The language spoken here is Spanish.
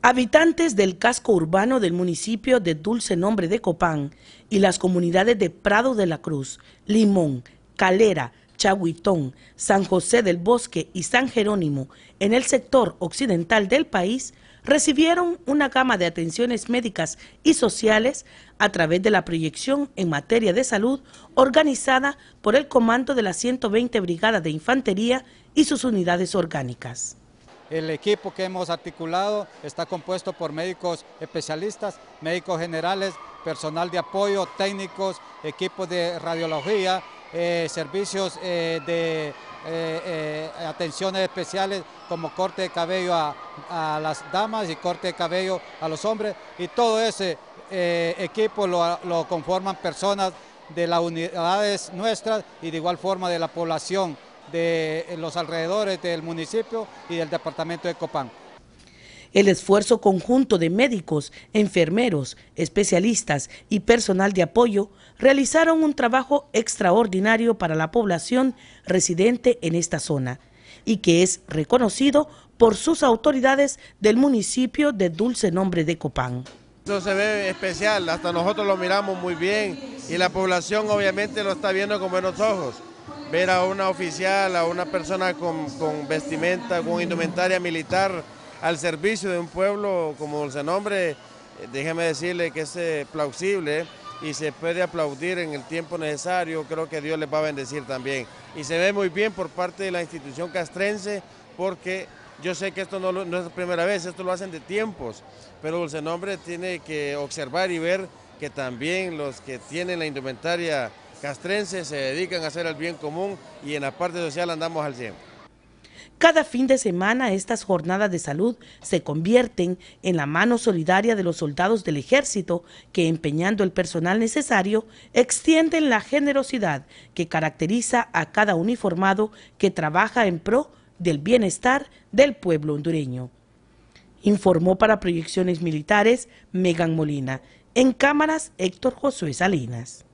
Habitantes del casco urbano del municipio de Dulce Nombre de Copán y las comunidades de Prado de la Cruz, Limón, Calera, Chaguitón, San José del Bosque y San Jerónimo, en el sector occidental del país, recibieron una gama de atenciones médicas y sociales a través de la proyección en materia de salud organizada por el Comando de la 120 Brigada de Infantería y sus unidades orgánicas. El equipo que hemos articulado está compuesto por médicos especialistas, médicos generales, personal de apoyo, técnicos, equipos de radiología, eh, servicios eh, de eh, atenciones especiales como corte de cabello a, las damas y corte de cabello a los hombres. Y todo ese equipo lo, lo conforman personas de las unidades nuestras y de igual forma de la población de eh, los alrededores del municipio y del departamento de Copán. El esfuerzo conjunto de médicos, enfermeros, especialistas y personal de apoyo realizaron un trabajo extraordinario para la población residente en esta zona y que es reconocido por sus autoridades del municipio de dulce nombre de Copán. Esto se ve especial, hasta nosotros lo miramos muy bien y la población obviamente lo está viendo con buenos ojos ver a una oficial, a una persona con, vestimenta, con indumentaria militar al servicio de un pueblo como Dulce nombre, déjeme decirle que es eh, plausible y se puede aplaudir en el tiempo necesario, creo que Dios les va a bendecir también. Y se ve muy bien por parte de la institución castrense porque yo sé que esto no, no es la primera vez, esto lo hacen de tiempos, pero Dulce Nombre tiene que observar y ver que también los que tienen la indumentaria castrenses se dedican a hacer el bien común y en la parte social andamos al cien. Cada fin de semana estas jornadas de salud se convierten en la mano solidaria de los soldados del ejército que empeñando el personal necesario extienden la generosidad que caracteriza a cada uniformado que trabaja en pro del bienestar del pueblo hondureño. Informó para Proyecciones Militares Megan Molina, en cámaras Héctor Josué Salinas.